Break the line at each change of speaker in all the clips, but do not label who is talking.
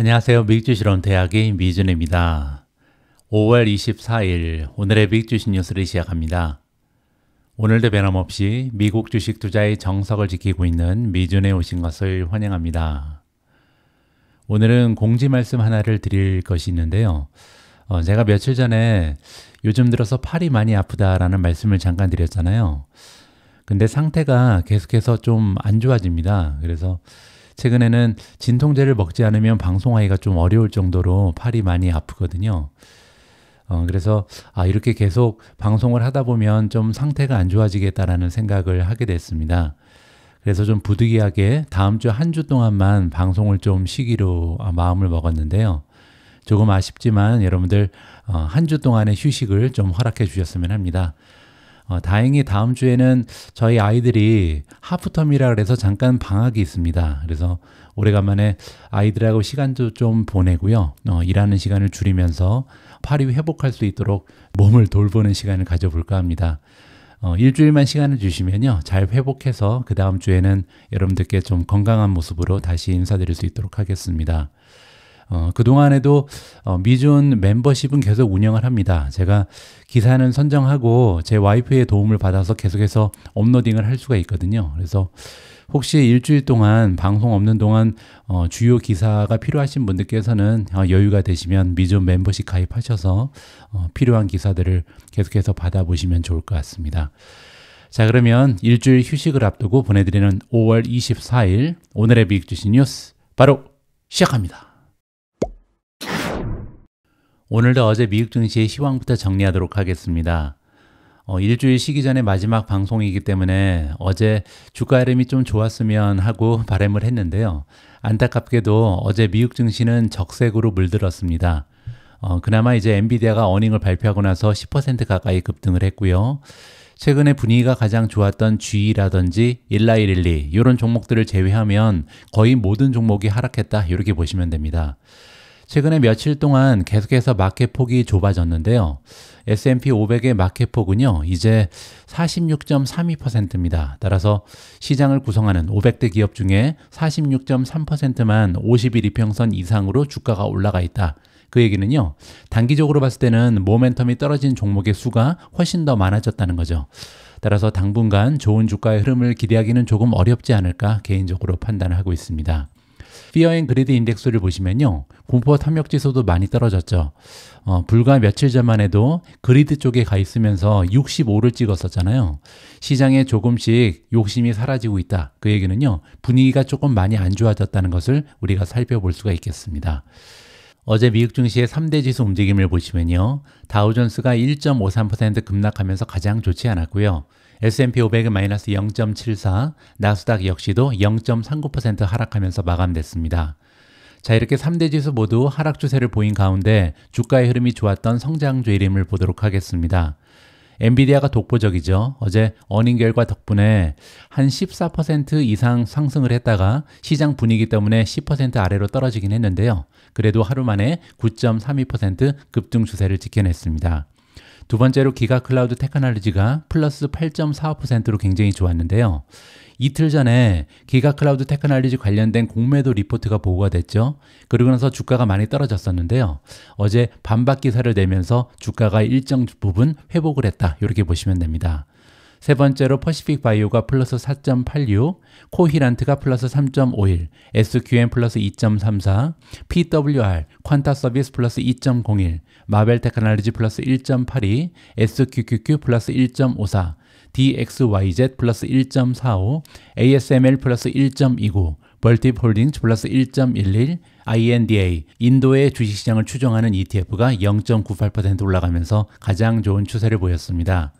안녕하세요. 미주시론 대학의 미준입니다. 5월 24일 오늘의 미주시 뉴스를 시작합니다. 오늘도 변함없이 미국 주식 투자의 정석을 지키고 있는 미준에 오신 것을 환영합니다. 오늘은 공지 말씀 하나를 드릴 것이 있는데요. 어, 제가 며칠 전에 요즘 들어서 팔이 많이 아프다라는 말씀을 잠깐 드렸잖아요. 근데 상태가 계속해서 좀 안 좋아집니다. 그래서 최근에는 진통제를 먹지 않으면 방송하기가 좀 어려울 정도로 팔이 많이 아프거든요. 어, 그래서 아, 이렇게 계속 방송을 하다 보면 좀 상태가 안 좋아지겠다라는 생각을 하게 됐습니다. 그래서 좀 부득이하게 다음 주 한주 주 동안만 방송을 좀 쉬기로 아, 마음을 먹었는데요. 조금 아쉽지만 여러분들 어, 한주 동안의 휴식을 좀 허락해 주셨으면 합니다. 어, 다행히 다음 주에는 저희 아이들이 하프텀이라 그래서 잠깐 방학이 있습니다. 그래서 오래간만에 아이들하고 시간도 좀 보내고요. 어, 일하는 시간을 줄이면서 팔이 회복할 수 있도록 몸을 돌보는 시간을 가져볼까 합니다. 어, 일주일만 시간을 주시면요. 잘 회복해서 그 다음 주에는 여러분들께 좀 건강한 모습으로 다시 인사드릴 수 있도록 하겠습니다. 어, 그동안에도 어, 미존 멤버십은 계속 운영을 합니다. 제가 기사는 선정하고 제 와이프의 도움을 받아서 계속해서 업로딩을 할 수가 있거든요. 그래서 혹시 일주일 동안 방송 없는 동안 어, 주요 기사가 필요하신 분들께서는 어, 여유가 되시면 미존 멤버십 가입하셔서 어, 필요한 기사들을 계속해서 받아보시면 좋을 것 같습니다. 자 그러면 일주일 휴식을 앞두고 보내드리는 5월 24일 오늘의 빅주신 뉴스 바로 시작합니다. 오늘도 어제 미국 증시의 시황부터 정리하도록 하겠습니다. 어, 일주일 쉬기 전에 마지막 방송이기 때문에 어제 주가 흐름이 좀 좋았으면 하고 바램을 했는데요. 안타깝게도 어제 미국 증시는 적색으로 물들었습니다. 어, 그나마 이제 엔비디아가 어닝을 발표하고 나서 10% 가까이 급등을 했고요. 최근에 분위기가 가장 좋았던 GE라든지 일라이릴리 이런 종목들을 제외하면 거의 모든 종목이 하락했다 이렇게 보시면 됩니다. 최근에 며칠 동안 계속해서 마켓 폭이 좁아졌는데요. S&P 500의 마켓 폭은요, 이제 46.32%입니다. 따라서 시장을 구성하는 500대 기업 중에 46.3%만 5 1 이평선 이상으로 주가가 올라가 있다. 그 얘기는요, 단기적으로 봤을 때는 모멘텀이 떨어진 종목의 수가 훨씬 더 많아졌다는 거죠. 따라서 당분간 좋은 주가의 흐름을 기대하기는 조금 어렵지 않을까 개인적으로 판단하고 있습니다. 피어앤 그리드 인덱스를 보시면요. 공포 와 탐욕지수도 많이 떨어졌죠. 어, 불과 며칠 전만 해도 그리드 쪽에 가 있으면서 65를 찍었었잖아요. 시장에 조금씩 욕심이 사라지고 있다. 그 얘기는요. 분위기가 조금 많이 안 좋아졌다는 것을 우리가 살펴볼 수가 있겠습니다. 어제 미국 증시의 3대 지수 움직임을 보시면요. 다우존스가 1.53% 급락하면서 가장 좋지 않았고요. S&P 500은 마이너스 0.74, 나스닥 역시도 0.39% 하락하면서 마감됐습니다. 자 이렇게 3대 지수 모두 하락 추세를 보인 가운데 주가의 흐름이 좋았던 성장주이름을 보도록 하겠습니다. 엔비디아가 독보적이죠. 어제 어닝 결과 덕분에 한 14% 이상 상승을 했다가 시장 분위기 때문에 10% 아래로 떨어지긴 했는데요. 그래도 하루 만에 9.32% 급등 추세를 지켜냈습니다. 두 번째로 기가 클라우드 테크놀로지가 플러스 8.45%로 굉장히 좋았는데요. 이틀 전에 기가 클라우드 테크놀로지 관련된 공매도 리포트가 보고가 됐죠. 그러고 나서 주가가 많이 떨어졌었는데요. 어제 반박 기사를 내면서 주가가 일정 부분 회복을 했다. 이렇게 보시면 됩니다. 세 번째로 퍼시픽 바이오가 플러스 4.86, 코히란트가 플러스 3.51, SQN 플러스 2.34, PWR, 퀀타 서비스 플러스 2.01, 마벨 테크놀로지 플러스 1.82, SQQQ 플러스 1.54, DXYZ 플러스 1.45, ASML 플러스 1.29, 벌티 홀딩스 플러스 1.11, INDA, 인도의 주식시장을 추종하는 ETF가 0.98% 올라가면서 가장 좋은 추세를 보였습니다.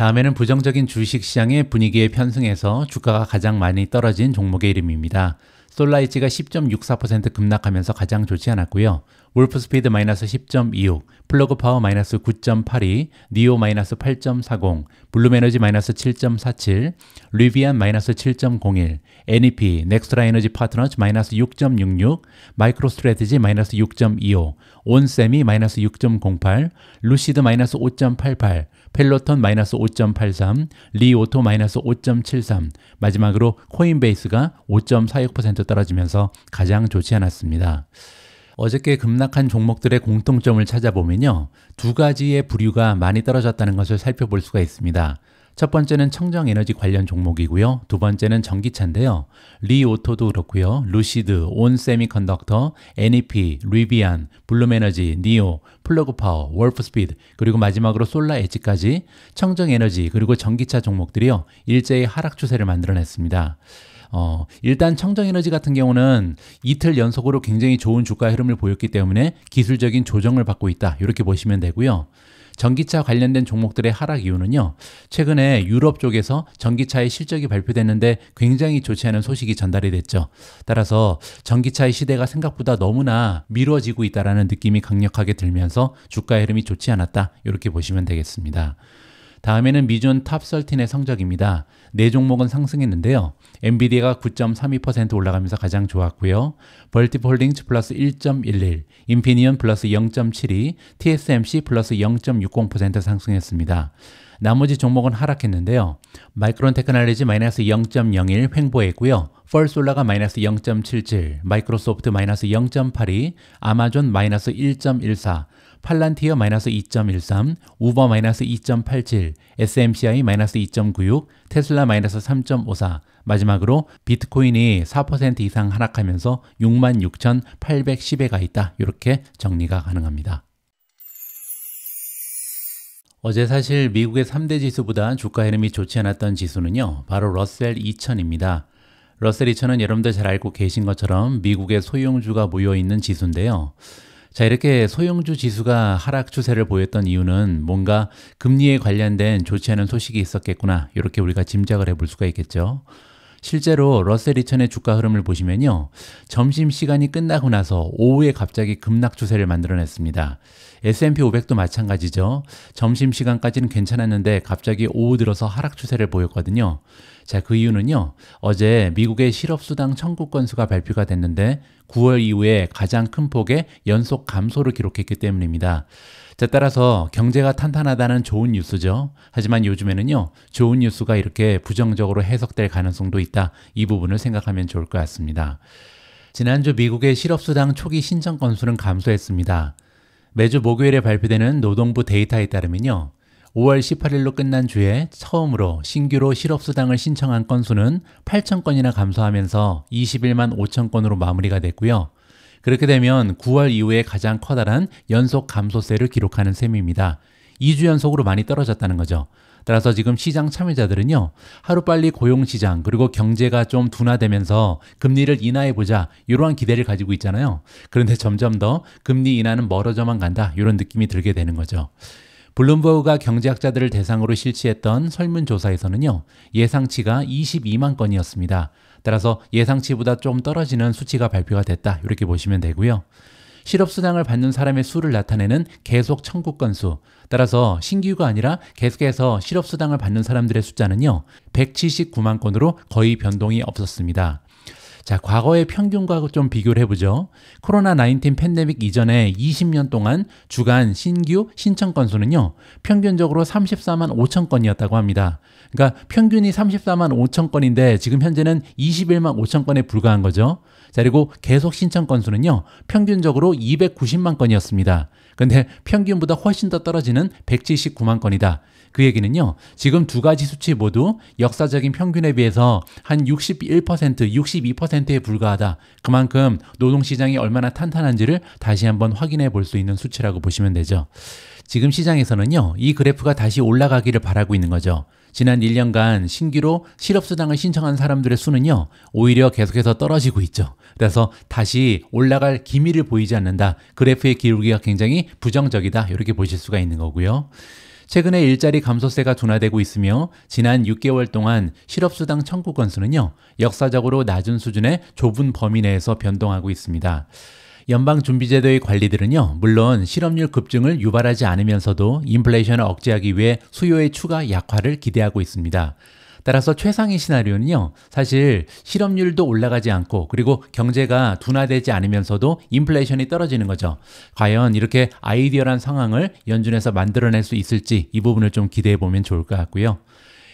다음에는 부정적인 주식 시장의 분위기에 편승해서 주가가 가장 많이 떨어진 종목의 이름입니다. 솔라이치가 10.64% 급락하면서 가장 좋지 않았고요. 울프스피드 마이너스 10.26, 플러그 파워 마이너스 9.82, 니오 마이너스 8.40, 블루에너지 마이너스 7.47, 리비안 마이너스 7.01, NEP, 넥스트라 에너지 파트너즈 마이너스 6.66, 마이크로스트레티지 마이너스 6.25, 온세미 마이너스 6.08, 루시드 마이너스 5.88, 펠로톤 마이너스 5.83, 리오토 마이너스 5.73, 마지막으로 코인베이스가 5.46% 떨어지면서 가장 좋지 않았습니다. 어저께 급락한 종목들의 공통점을 찾아보면요. 두 가지의 부류가 많이 떨어졌다는 것을 살펴볼 수가 있습니다. 첫 번째는 청정 에너지 관련 종목이고요. 두 번째는 전기차인데요. 리오토도 그렇고요. 루시드, 온 세미컨덕터, NEP, 리비안, 블룸에너지, 니오, 플러그 파워, 월프 스피드, 그리고 마지막으로 솔라 엣지까지 청정 에너지 그리고 전기차 종목들이요. 일제히 하락 추세를 만들어냈습니다. 어, 일단 청정에너지 같은 경우는 이틀 연속으로 굉장히 좋은 주가 흐름을 보였기 때문에 기술적인 조정을 받고 있다. 이렇게 보시면 되고요. 전기차 관련된 종목들의 하락 이유는요. 최근에 유럽 쪽에서 전기차의 실적이 발표됐는데 굉장히 좋지 않은 소식이 전달이 됐죠. 따라서 전기차의 시대가 생각보다 너무나 미뤄지고 있다라는 느낌이 강력하게 들면서 주가 흐름이 좋지 않았다. 이렇게 보시면 되겠습니다. 다음에는 미존 탑 13의 성적입니다. 네 종목은 상승했는데요. 엔비디아가 9.32% 올라가면서 가장 좋았고요. 벌티폴딩즈 플러스 1.11, 인피니언 플러스 0.72, TSMC 플러스 0.60% 상승했습니다. 나머지 종목은 하락했는데요. 마이크론 테크놀로지 마이너스 0.01 횡보했고요. 펄솔라가 마이너스 0.77, 마이크로소프트 마이너스 0.82, 아마존 마이너스 1.14, 팔란티어 마이너스 2.13, 우버 마이너스 2.87, SMCI 마이너스 2.96, 테슬라 마이너스 3.54, 마지막으로 비트코인이 4% 이상 하락하면서 66,810에 가 있다. 이렇게 정리가 가능합니다. 어제 사실 미국의 3대 지수보다 주가 흐름이 좋지 않았던 지수는요. 바로 러셀 2000입니다. 러셀 2000은 여러분들 잘 알고 계신 것처럼 미국의 소형주가 모여있는 지수인데요. 자, 이렇게 소형주 지수가 하락 추세를 보였던 이유는 뭔가 금리에 관련된 좋지 않은 소식이 있었겠구나. 이렇게 우리가 짐작을 해볼 수가 있겠죠. 실제로 러셀 2천의 주가 흐름을 보시면요. 점심시간이 끝나고 나서 오후에 갑자기 급락 추세를 만들어냈습니다. S&P 500도 마찬가지죠. 점심시간까지는 괜찮았는데 갑자기 오후 들어서 하락 추세를 보였거든요. 자, 그 이유는요. 어제 미국의 실업수당 청구 건수가 발표가 됐는데 9월 이후에 가장 큰 폭의 연속 감소를 기록했기 때문입니다. 자, 따라서 경제가 탄탄하다는 좋은 뉴스죠. 하지만 요즘에는요. 좋은 뉴스가 이렇게 부정적으로 해석될 가능성도 있다. 이 부분을 생각하면 좋을 것 같습니다. 지난주 미국의 실업수당 초기 신청 건수는 감소했습니다. 매주 목요일에 발표되는 노동부 데이터에 따르면요. 5월 18일로 끝난 주에 처음으로 신규로 실업수당을 신청한 건수는 8천건이나 감소하면서 21만 5천건으로 마무리가 됐고요. 그렇게 되면 9월 이후에 가장 커다란 연속 감소세를 기록하는 셈입니다. 2주 연속으로 많이 떨어졌다는 거죠. 따라서 지금 시장 참여자들은요, 하루빨리 고용시장, 그리고 경제가 좀 둔화되면서 금리를 인하해보자, 이러한 기대를 가지고 있잖아요. 그런데 점점 더 금리 인하는 멀어져만 간다, 이런 느낌이 들게 되는 거죠. 블룸버그가 경제학자들을 대상으로 실시했던 설문조사에서는요, 예상치가 22만 건이었습니다. 따라서 예상치보다 좀 떨어지는 수치가 발표가 됐다. 이렇게 보시면 되고요. 실업수당을 받는 사람의 수를 나타내는 계속 청구 건수. 따라서 신규가 아니라 계속해서 실업수당을 받는 사람들의 숫자는요, 179만 건으로 거의 변동이 없었습니다. 자, 과거의 평균과 좀 비교를 해보죠. 코로나19 팬데믹 이전에 20년 동안 주간 신규 신청 건수는요, 평균적으로 34만 5천 건이었다고 합니다. 그러니까 평균이 34만 5천 건인데 지금 현재는 21만 5천 건에 불과한 거죠. 자, 그리고 계속 신청 건수는요, 평균적으로 290만 건이었습니다. 근데 평균보다 훨씬 더 떨어지는 179만 건이다. 그 얘기는요. 지금 두 가지 수치 모두 역사적인 평균에 비해서 한 61%, 62%에 불과하다. 그만큼 노동시장이 얼마나 탄탄한지를 다시 한번 확인해 볼 수 있는 수치라고 보시면 되죠. 지금 시장에서는요. 이 그래프가 다시 올라가기를 바라고 있는 거죠. 지난 1년간 신규로 실업수당을 신청한 사람들의 수는요, 오히려 계속해서 떨어지고 있죠. 그래서 다시 올라갈 기미를 보이지 않는다. 그래프의 기울기가 굉장히 부정적이다. 이렇게 보실 수가 있는 거고요. 최근에 일자리 감소세가 둔화되고 있으며 지난 6개월 동안 실업수당 청구 건수는요, 역사적으로 낮은 수준의 좁은 범위 내에서 변동하고 있습니다. 연방준비제도의 관리들은요, 물론 실업률 급증을 유발하지 않으면서도 인플레이션을 억제하기 위해 수요의 추가 약화를 기대하고 있습니다. 따라서 최상의 시나리오는요, 사실 실업률도 올라가지 않고 그리고 경제가 둔화되지 않으면서도 인플레이션이 떨어지는 거죠. 과연 이렇게 아이디어란 상황을 연준에서 만들어낼 수 있을지 이 부분을 좀 기대해 보면 좋을 것 같고요.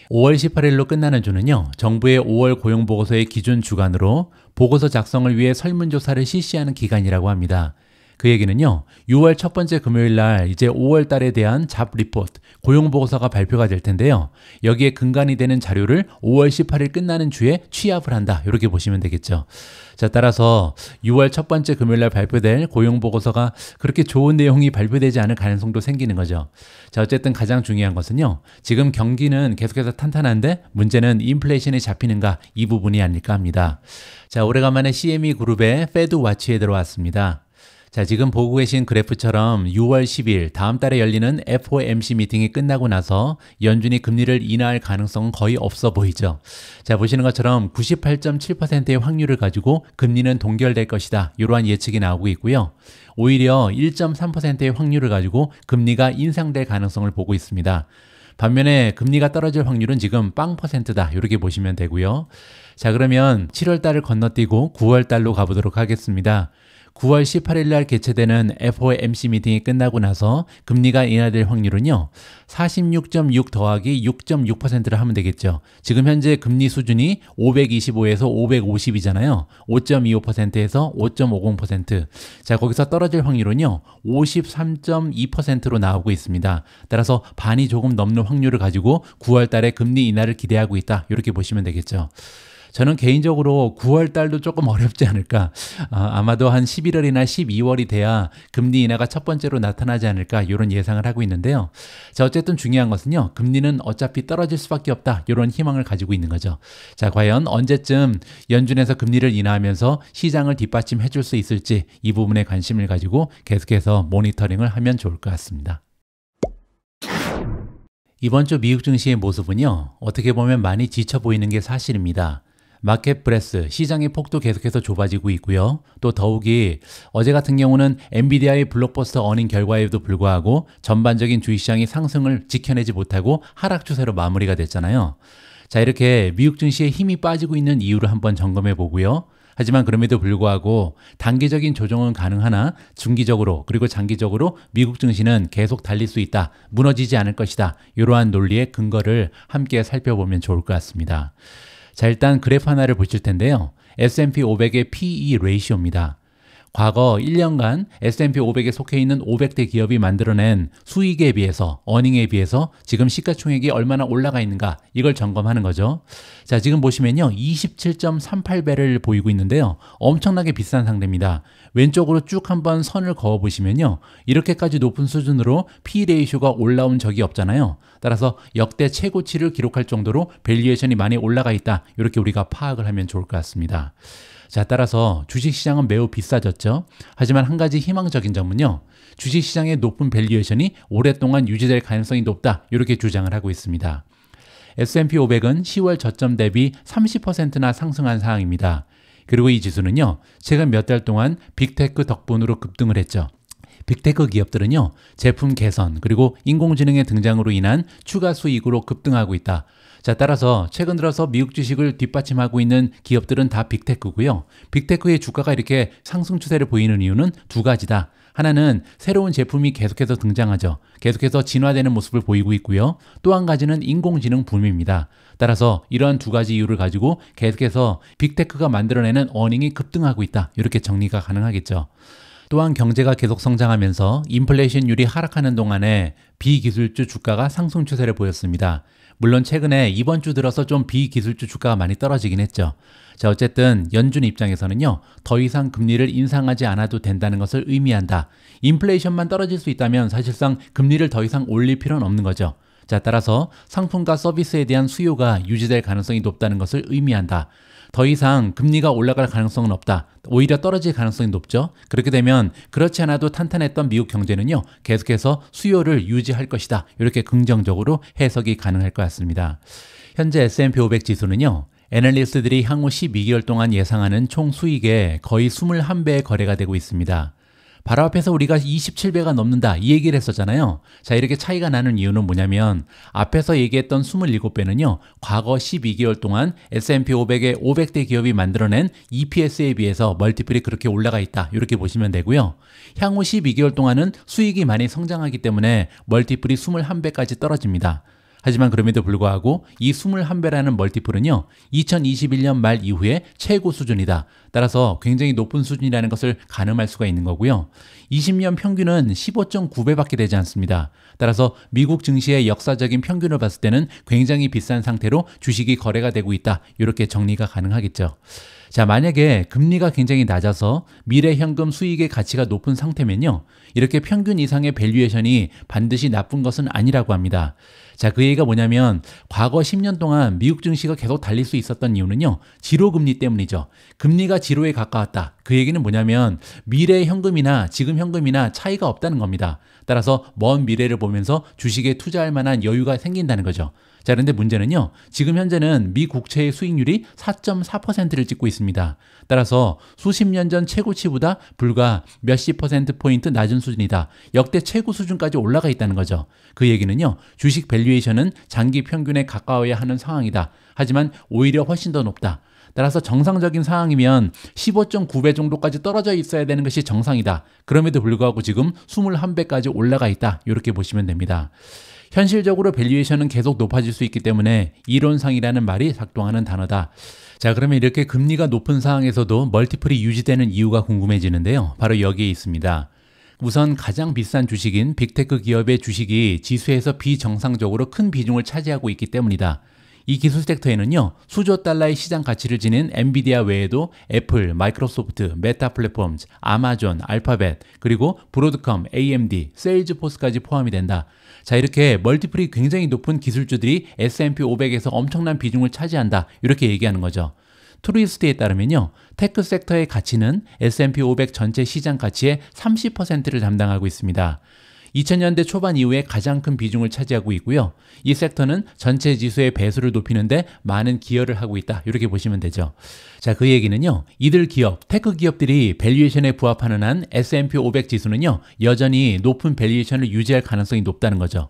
5월 18일로 끝나는 주는요, 정부의 5월 고용보고서의 기준 주간으로 보고서 작성을 위해 설문조사를 실시하는 기간이라고 합니다. 그 얘기는요. 6월 첫 번째 금요일 날 이제 5월 달에 대한 잡 리포트, 고용 보고서가 발표가 될 텐데요. 여기에 근간이 되는 자료를 5월 18일 끝나는 주에 취합을 한다. 이렇게 보시면 되겠죠. 자, 따라서 6월 첫 번째 금요일 날 발표될 고용 보고서가 그렇게 좋은 내용이 발표되지 않을 가능성도 생기는 거죠. 자, 어쨌든 가장 중요한 것은요. 지금 경기는 계속해서 탄탄한데 문제는 인플레이션이 잡히는가 이 부분이 아닐까 합니다. 자, 오래간만에 CME 그룹의 페드 와치에 들어왔습니다. 자, 지금 보고 계신 그래프처럼 6월 10일 다음 달에 열리는 FOMC 미팅이 끝나고 나서 연준이 금리를 인하할 가능성은 거의 없어 보이죠. 자, 보시는 것처럼 98.7%의 확률을 가지고 금리는 동결될 것이다. 이러한 예측이 나오고 있고요. 오히려 1.3%의 확률을 가지고 금리가 인상될 가능성을 보고 있습니다. 반면에 금리가 떨어질 확률은 지금 0퍼센다 이렇게 보시면 되고요 자 그러면 7월달을 건너뛰고 9월달로 가보도록 하겠습니다 9월 18일 날 개최되는 FOMC 미팅이 끝나고 나서 금리가 인하될 확률은요. 46.6 더하기 6.6%를 하면 되겠죠. 지금 현재 금리 수준이 525에서 550이잖아요. 5.25%에서 5.50%. 자, 거기서 떨어질 확률은요. 53.2%로 나오고 있습니다. 따라서 반이 조금 넘는 확률을 가지고 9월 달에 금리 인하를 기대하고 있다. 이렇게 보시면 되겠죠. 저는 개인적으로 9월 달도 조금 어렵지 않을까. 아, 아마도 한 11월이나 12월이 돼야 금리 인하가 첫 번째로 나타나지 않을까 이런 예상을 하고 있는데요. 자, 어쨌든 중요한 것은요. 금리는 어차피 떨어질 수밖에 없다. 이런 희망을 가지고 있는 거죠. 자, 과연 언제쯤 연준에서 금리를 인하하면서 시장을 뒷받침해 줄 수 있을지 이 부분에 관심을 가지고 계속해서 모니터링을 하면 좋을 것 같습니다. 이번 주 미국 증시의 모습은요, 어떻게 보면 많이 지쳐 보이는 게 사실입니다. 마켓프레스 시장의 폭도 계속해서 좁아지고 있고요. 또 더욱이 어제 같은 경우는 엔비디아의 블록버스터 어닝 결과에도 불구하고 전반적인 주식시장이 상승을 지켜내지 못하고 하락 추세로 마무리가 됐잖아요. 자 이렇게 미국 증시에 힘이 빠지고 있는 이유를 한번 점검해 보고요. 하지만 그럼에도 불구하고 단기적인 조정은 가능하나 중기적으로 그리고 장기적으로 미국 증시는 계속 달릴 수 있다. 무너지지 않을 것이다. 이러한 논리의 근거를 함께 살펴보면 좋을 것 같습니다. 자, 일단 그래프 하나를 보실 텐데요. S&P 500의 PE 레이시오입니다. 과거 1년간 S&P 500에 속해 있는 500대 기업이 만들어낸 수익에 비해서 어닝에 비해서 지금 시가총액이 얼마나 올라가 있는가 이걸 점검하는 거죠. 자, 지금 보시면요. 27.38배를 보이고 있는데요. 엄청나게 비싼 상대입니다. 왼쪽으로 쭉 한번 선을 그어 보시면요. 이렇게까지 높은 수준으로 P 레이쇼가 올라온 적이 없잖아요. 따라서 역대 최고치를 기록할 정도로 밸류에이션이 많이 올라가 있다. 이렇게 우리가 파악을 하면 좋을 것 같습니다. 자, 따라서 주식시장은 매우 비싸졌죠. 하지만 한 가지 희망적인 점은요. 주식시장의 높은 밸류에이션이 오랫동안 유지될 가능성이 높다. 이렇게 주장을 하고 있습니다. S&P 500은 10월 저점 대비 30%나 상승한 상황입니다. 그리고 이 지수는요. 최근 몇 달 동안 빅테크 덕분으로 급등을 했죠. 빅테크 기업들은요, 제품 개선 그리고 인공지능의 등장으로 인한 추가 수익으로 급등하고 있다. 자, 따라서 최근 들어서 미국 주식을 뒷받침하고 있는 기업들은 다 빅테크고요. 빅테크의 주가가 이렇게 상승 추세를 보이는 이유는 두 가지다. 하나는 새로운 제품이 계속해서 등장하죠. 계속해서 진화되는 모습을 보이고 있고요. 또 한 가지는 인공지능 붐입니다. 따라서 이러한 두 가지 이유를 가지고 계속해서 빅테크가 만들어내는 어닝이 급등하고 있다. 이렇게 정리가 가능하겠죠. 또한 경제가 계속 성장하면서 인플레이션율이 하락하는 동안에 비기술주 주가가 상승 추세를 보였습니다. 물론 최근에 이번 주 들어서 좀 비기술주 주가가 많이 떨어지긴 했죠. 자 어쨌든 연준 입장에서는요 더 이상 금리를 인상하지 않아도 된다는 것을 의미한다. 인플레이션만 떨어질 수 있다면 사실상 금리를 더 이상 올릴 필요는 없는 거죠. 자 따라서 상품과 서비스에 대한 수요가 유지될 가능성이 높다는 것을 의미한다. 더 이상 금리가 올라갈 가능성은 없다. 오히려 떨어질 가능성이 높죠. 그렇게 되면 그렇지 않아도 탄탄했던 미국 경제는요. 계속해서 수요를 유지할 것이다. 이렇게 긍정적으로 해석이 가능할 것 같습니다. 현재 S&P 500 지수는요. 애널리스트들이 향후 12개월 동안 예상하는 총 수익의 거의 21배의 거래가 되고 있습니다. 바로 앞에서 우리가 27배가 넘는다 이 얘기를 했었잖아요. 자 이렇게 차이가 나는 이유는 뭐냐면 앞에서 얘기했던 27배는요. 과거 12개월 동안 S&P 500의 500대 기업이 만들어낸 EPS에 비해서 멀티플이 그렇게 올라가 있다 이렇게 보시면 되고요. 향후 12개월 동안은 수익이 많이 성장하기 때문에 멀티플이 21배까지 떨어집니다. 하지만 그럼에도 불구하고 이 21배라는 멀티플은요. 2021년 말 이후에 최고 수준이다. 따라서 굉장히 높은 수준이라는 것을 가늠할 수가 있는 거고요. 20년 평균은 15.9배밖에 되지 않습니다. 따라서 미국 증시의 역사적인 평균을 봤을 때는 굉장히 비싼 상태로 주식이 거래가 되고 있다. 이렇게 정리가 가능하겠죠. 자, 만약에 금리가 굉장히 낮아서 미래 현금 수익의 가치가 높은 상태면요. 이렇게 평균 이상의 밸류에이션이 반드시 나쁜 것은 아니라고 합니다. 자, 그 얘기가 뭐냐면 과거 10년 동안 미국 증시가 계속 달릴 수 있었던 이유는요. 지로 금리 때문이죠. 금리가 지로에 가까웠다. 그 얘기는 뭐냐면 미래 현금이나 지금 현금이나 차이가 없다는 겁니다. 따라서 먼 미래를 보면서 주식에 투자할 만한 여유가 생긴다는 거죠. 자, 그런데 문제는요. 지금 현재는 미 국채의 수익률이 4.4%를 찍고 있습니다. 따라서 수십 년 전 최고치보다 불과 몇십 퍼센트 포인트 낮은 수준이다. 역대 최고 수준까지 올라가 있다는 거죠. 그 얘기는요. 주식 밸류에이션은 장기 평균에 가까워야 하는 상황이다. 하지만 오히려 훨씬 더 높다. 따라서 정상적인 상황이면 15.9배 정도까지 떨어져 있어야 되는 것이 정상이다. 그럼에도 불구하고 지금 21배까지 올라가 있다. 이렇게 보시면 됩니다. 현실적으로 밸류에이션은 계속 높아질 수 있기 때문에 이론상이라는 말이 작동하는 단어다. 자, 그러면 이렇게 금리가 높은 상황에서도 멀티플이 유지되는 이유가 궁금해지는데요. 바로 여기에 있습니다. 우선 가장 비싼 주식인 빅테크 기업의 주식이 지수에서 비정상적으로 큰 비중을 차지하고 있기 때문이다. 이 기술 섹터에는요 수조 달러의 시장 가치를 지닌 엔비디아 외에도 애플, 마이크로소프트, 메타 플랫폼 아마존, 알파벳, 그리고 브로드컴, AMD, 세일즈포스까지 포함이 된다. 자 이렇게 멀티플이 굉장히 높은 기술주들이 S&P 500에서 엄청난 비중을 차지한다 이렇게 얘기하는 거죠. 트루이스트에 따르면요. 테크 섹터의 가치는 S&P 500 전체 시장 가치의 30%를 담당하고 있습니다. 2000년대 초반 이후에 가장 큰 비중을 차지하고 있고요. 이 섹터는 전체 지수의 배수를 높이는데 많은 기여를 하고 있다. 이렇게 보시면 되죠. 자, 그 얘기는요. 이들 기업, 테크 기업들이 밸류에이션에 부합하는 한 S&P 500 지수는요. 여전히 높은 밸류에이션을 유지할 가능성이 높다는 거죠.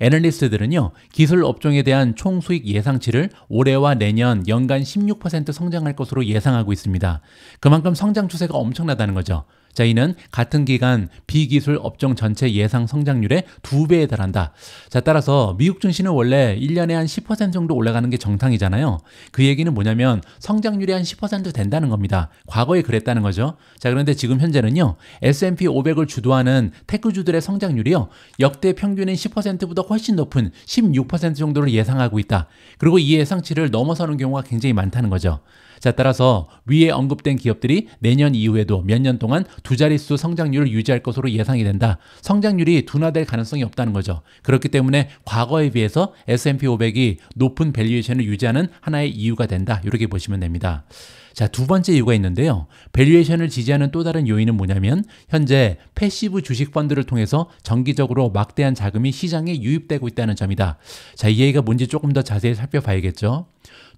애널리스트들은요, 기술 업종에 대한 총 수익 예상치를 올해와 내년 연간 16% 성장할 것으로 예상하고 있습니다. 그만큼 성장 추세가 엄청나다는 거죠. 자, 이는 같은 기간 비기술 업종 전체 예상 성장률의 두배에 달한다. 자, 따라서 미국 증시는 원래 1년에 한 10% 정도 올라가는 게 정상이잖아요. 그 얘기는 뭐냐면 성장률이 한 10% 된다는 겁니다. 과거에 그랬다는 거죠. 자, 그런데 지금 현재는요. S&P 500을 주도하는 테크주들의 성장률이요. 역대 평균인 10%보다 훨씬 높은 16% 정도를 예상하고 있다. 그리고 이 예상치를 넘어서는 경우가 굉장히 많다는 거죠. 자, 따라서 위에 언급된 기업들이 내년 이후에도 몇 년 동안 두 자릿수 성장률을 유지할 것으로 예상이 된다. 성장률이 둔화될 가능성이 없다는 거죠. 그렇기 때문에 과거에 비해서 S&P 500이 높은 밸류에이션을 유지하는 하나의 이유가 된다. 이렇게 보시면 됩니다. 자, 두 번째 이유가 있는데요. 밸류에이션을 지지하는 또 다른 요인은 뭐냐면 현재 패시브 주식 펀드를 통해서 정기적으로 막대한 자금이 시장에 유입되고 있다는 점이다. 자, 이 얘기가 뭔지 조금 더 자세히 살펴봐야겠죠.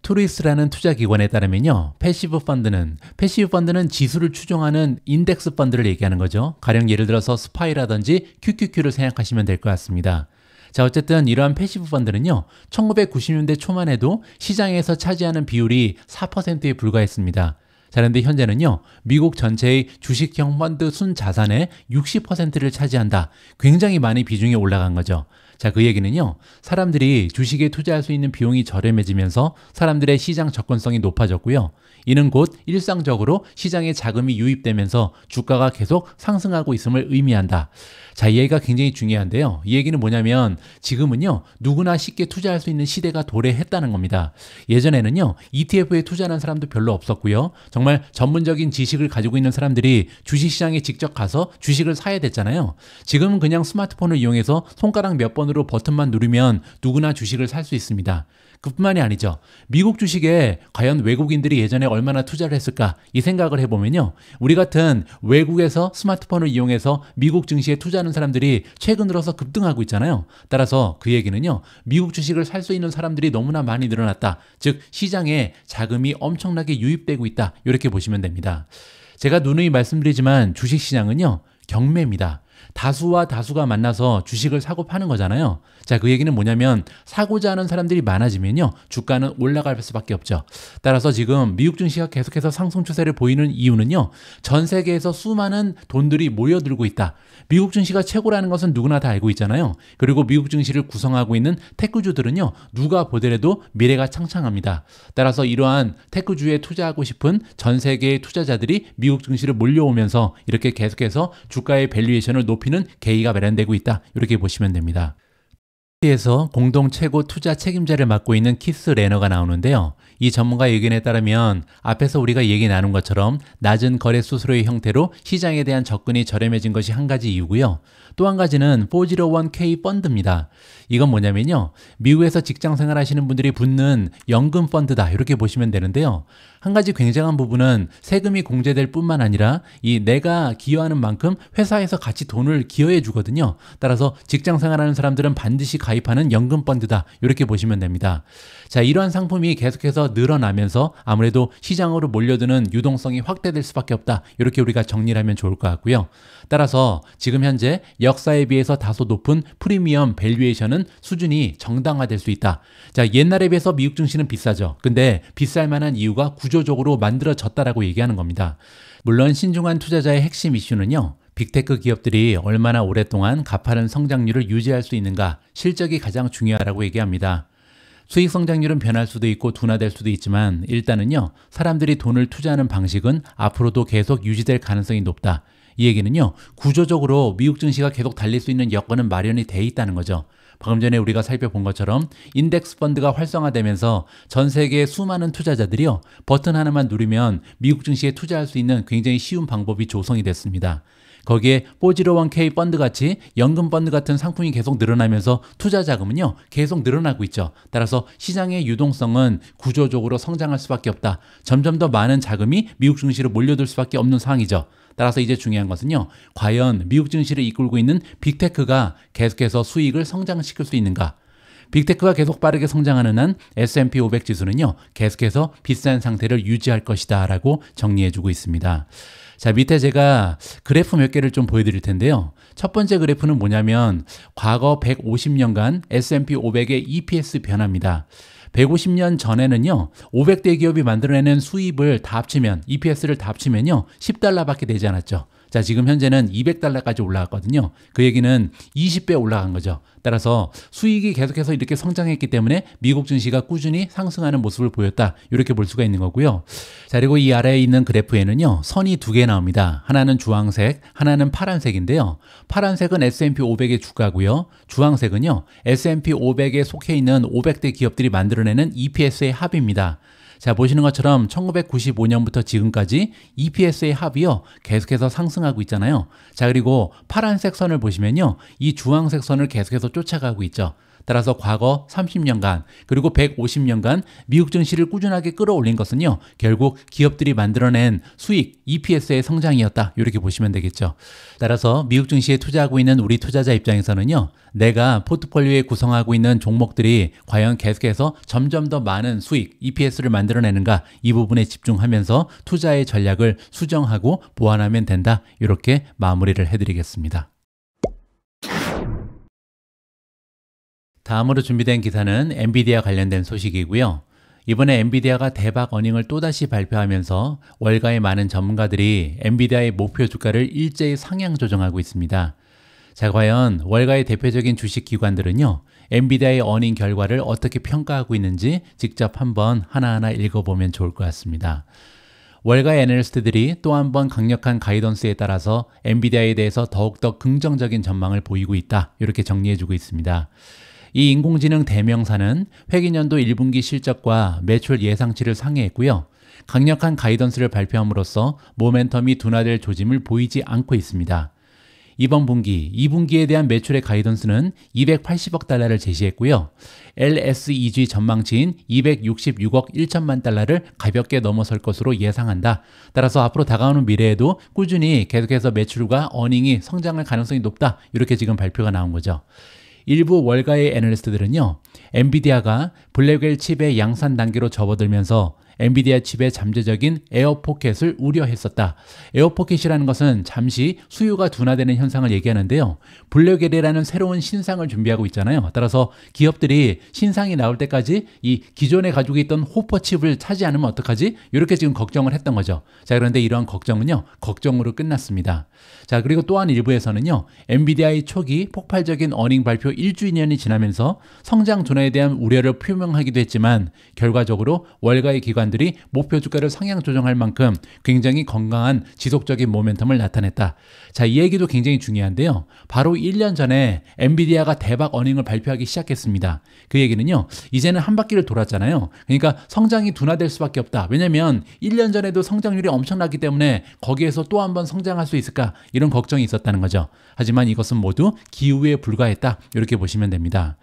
투리스라는 투자기관에 따르면요. 패시브 펀드는 패시브 펀드는 지수를 추종하는 인덱스 펀드를 얘기하는 거죠. 가령 예를 들어서 스파이라든지 QQQ를 생각하시면 될 것 같습니다. 자, 어쨌든 이러한 패시브 펀드는요, 1990년대 초만 해도 시장에서 차지하는 비율이 4%에 불과했습니다. 자, 그런데 현재는요, 미국 전체의 주식형 펀드 순 자산의 60%를 차지한다. 굉장히 많이 비중이 올라간 거죠. 자, 그 얘기는요. 사람들이 주식에 투자할 수 있는 비용이 저렴해지면서 사람들의 시장 접근성이 높아졌고요. 이는 곧 일상적으로 시장에 자금이 유입되면서 주가가 계속 상승하고 있음을 의미한다. 자, 이 얘기가 굉장히 중요한데요. 이 얘기는 뭐냐면 지금은요. 누구나 쉽게 투자할 수 있는 시대가 도래했다는 겁니다. 예전에는요. ETF에 투자하는 사람도 별로 없었고요. 정말 전문적인 지식을 가지고 있는 사람들이 주식 시장에 직접 가서 주식을 사야 됐잖아요. 지금은 그냥 스마트폰을 이용해서 손가락 몇 번으로 클릭으로 버튼만 누르면 누구나 주식을 살 수 있습니다. 그뿐만이 아니죠. 미국 주식에 과연 외국인들이 예전에 얼마나 투자를 했을까 이 생각을 해보면요. 우리 같은 외국에서 스마트폰을 이용해서 미국 증시에 투자하는 사람들이 최근 들어서 급등하고 있잖아요. 따라서 그 얘기는요. 미국 주식을 살 수 있는 사람들이 너무나 많이 늘어났다. 즉 시장에 자금이 엄청나게 유입되고 있다. 이렇게 보시면 됩니다. 제가 누누이 말씀드리지만 주식시장은요. 경매입니다. 다수와 다수가 만나서 주식을 사고 파는 거잖아요. 자, 그 얘기는 뭐냐면 사고자 하는 사람들이 많아지면요. 주가는 올라갈 수밖에 없죠. 따라서 지금 미국 증시가 계속해서 상승 추세를 보이는 이유는요. 전 세계에서 수많은 돈들이 모여들고 있다. 미국 증시가 최고라는 것은 누구나 다 알고 있잖아요. 그리고 미국 증시를 구성하고 있는 테크주들은요. 누가 보더라도 미래가 창창합니다. 따라서 이러한 테크주에 투자하고 싶은 전 세계의 투자자들이 미국 증시를 몰려오면서 이렇게 계속해서 주가의 밸류에이션을 높이 높이는 개의가 마련되고 있다. 이렇게 보시면 됩니다. 에서 공동 최고 투자 책임자를 맡고 있는 키스 레너가 나오는데요. 이 전문가 의견에 따르면 앞에서 우리가 얘기 나눈 것처럼 낮은 거래 수수료의 형태로 시장에 대한 접근이 저렴해진 것이 한 가지 이유고요. 또한 가지는 401k 펀드입니다. 이건 뭐냐면요. 미국에서 직장 생활하시는 분들이 붙는 연금 펀드다. 이렇게 보시면 되는데요. 한 가지 굉장한 부분은 세금이 공제될 뿐만 아니라 이 내가 기여하는 만큼 회사에서 같이 돈을 기여해 주거든요. 따라서 직장 생활하는 사람들은 반드시 가입하는 연금 펀드다. 이렇게 보시면 됩니다. 자, 이러한 상품이 계속해서 늘어나면서 아무래도 시장으로 몰려드는 유동성이 확대될 수밖에 없다. 이렇게 우리가 정리를 하면 좋을 것 같고요. 따라서 지금 현재 역사에 비해서 다소 높은 프리미엄 밸류에이션은 수준이 정당화될 수 있다. 자, 옛날에 비해서 미국 증시는 비싸죠. 근데 비쌀 만한 이유가 구조적으로 만들어졌다라고 얘기하는 겁니다. 물론 신중한 투자자의 핵심 이슈는요. 빅테크 기업들이 얼마나 오랫동안 가파른 성장률을 유지할 수 있는가 실적이 가장 중요하다고 얘기합니다. 수익 성장률은 변할 수도 있고 둔화될 수도 있지만 일단은요 사람들이 돈을 투자하는 방식은 앞으로도 계속 유지될 가능성이 높다. 이 얘기는요. 구조적으로 미국 증시가 계속 달릴 수 있는 여건은 마련이 돼 있다는 거죠. 방금 전에 우리가 살펴본 것처럼 인덱스 펀드가 활성화되면서 전 세계의 수많은 투자자들이요. 버튼 하나만 누르면 미국 증시에 투자할 수 있는 굉장히 쉬운 방법이 조성이 됐습니다. 거기에 401k 펀드 같이 연금 펀드 같은 상품이 계속 늘어나면서 투자 자금은요 계속 늘어나고 있죠. 따라서 시장의 유동성은 구조적으로 성장할 수밖에 없다. 점점 더 많은 자금이 미국 증시로 몰려들 수밖에 없는 상황이죠. 따라서 이제 중요한 것은요. 과연 미국 증시를 이끌고 있는 빅테크가 계속해서 수익을 성장시킬 수 있는가? 빅테크가 계속 빠르게 성장하는 한 S&P 500 지수는요. 계속해서 비싼 상태를 유지할 것이다 라고 정리해주고 있습니다. 자, 밑에 제가 그래프 몇 개를 좀 보여드릴 텐데요. 첫 번째 그래프는 뭐냐면 과거 150년간 S&P 500의 EPS 변화입니다. 150년 전에는요, 500대 기업이 만들어내는 수입을 다 합치면, EPS를 다 합치면요, 10달러밖에 되지 않았죠. 자, 지금 현재는 200달러까지 올라갔거든요. 그 얘기는 20배 올라간 거죠. 따라서 수익이 계속해서 이렇게 성장했기 때문에 미국 증시가 꾸준히 상승하는 모습을 보였다. 이렇게 볼 수가 있는 거고요. 자, 그리고 이 아래에 있는 그래프에는요. 선이 두 개 나옵니다. 하나는 주황색, 하나는 파란색인데요. 파란색은 S&P 500의 주가고요. 주황색은요. S&P 500에 속해 있는 500대 기업들이 만들어내는 EPS의 합입니다. 자, 보시는 것처럼 1995년부터 지금까지 EPS의 합이요. 계속해서 상승하고 있잖아요. 자, 그리고 파란색 선을 보시면요. 이 주황색 선을 계속해서 쫓아가고 있죠. 따라서 과거 30년간 그리고 150년간 미국 증시를 꾸준하게 끌어올린 것은요. 결국 기업들이 만들어낸 수익 EPS의 성장이었다. 이렇게 보시면 되겠죠. 따라서 미국 증시에 투자하고 있는 우리 투자자 입장에서는요. 내가 포트폴리오에 구성하고 있는 종목들이 과연 계속해서 점점 더 많은 수익 EPS를 만들어내는가 이 부분에 집중하면서 투자의 전략을 수정하고 보완하면 된다. 이렇게 마무리를 해드리겠습니다. 다음으로 준비된 기사는 엔비디아 관련된 소식이고요. 이번에 엔비디아가 대박 어닝을 또다시 발표하면서 월가의 많은 전문가들이 엔비디아의 목표 주가를 일제히 상향 조정하고 있습니다. 자, 과연 월가의 대표적인 주식 기관들은요, 엔비디아의 어닝 결과를 어떻게 평가하고 있는지 직접 한번 하나하나 읽어보면 좋을 것 같습니다. 월가 애널리스트들이 또 한번 강력한 가이던스에 따라서 엔비디아에 대해서 더욱더 긍정적인 전망을 보이고 있다. 이렇게 정리해주고 있습니다. 이 인공지능 대명사는 회계년도 1분기 실적과 매출 예상치를 상회했고요. 강력한 가이던스를 발표함으로써 모멘텀이 둔화될 조짐을 보이지 않고 있습니다. 이번 분기, 2분기에 대한 매출의 가이던스는 280억 달러를 제시했고요. LSEG 전망치인 266억 1천만 달러를 가볍게 넘어설 것으로 예상한다. 따라서 앞으로 다가오는 미래에도 꾸준히 계속해서 매출과 어닝이 성장할 가능성이 높다. 이렇게 지금 발표가 나온 거죠. 일부 월가의 애널리스트들은요, 엔비디아가 블랙웰 칩의 양산 단계로 접어들면서 엔비디아 칩의 잠재적인 에어포켓을 우려했었다. 에어포켓이라는 것은 잠시 수요가 둔화되는 현상을 얘기하는데요. 블랙웰이라는 새로운 신상을 준비하고 있잖아요. 따라서 기업들이 신상이 나올 때까지 이 기존에 가지고 있던 호퍼칩을 차지 않으면 어떡하지? 이렇게 지금 걱정을 했던 거죠. 자, 그런데 이러한 걱정은요. 걱정으로 끝났습니다. 자, 그리고 또한 일부에서는요. 엔비디아의 초기 폭발적인 어닝 발표 1주년이 지나면서 성장 둔화에 대한 우려를 표명하기도 했지만 결과적으로 월가의 기관 기관들이 목표 주가를 상향 조정할 만큼 굉장히 건강한 지속적인 모멘텀을 나타냈다. 자, 이 얘기도 굉장히 중요한데요. 바로 1년 전에 엔비디아가 대박 어닝을 발표하기 시작했습니다. 그 얘기는요. 이제는 한 바퀴를 돌았잖아요. 그러니까 성장이 둔화될 수밖에 없다. 왜냐면 1년 전에도 성장률이 엄청났기 때문에 거기에서 또 한 번 성장할 수 있을까? 이런 걱정이 있었다는 거죠. 하지만 이것은 모두 기우에 불과했다. 이렇게 보시면 됩니다.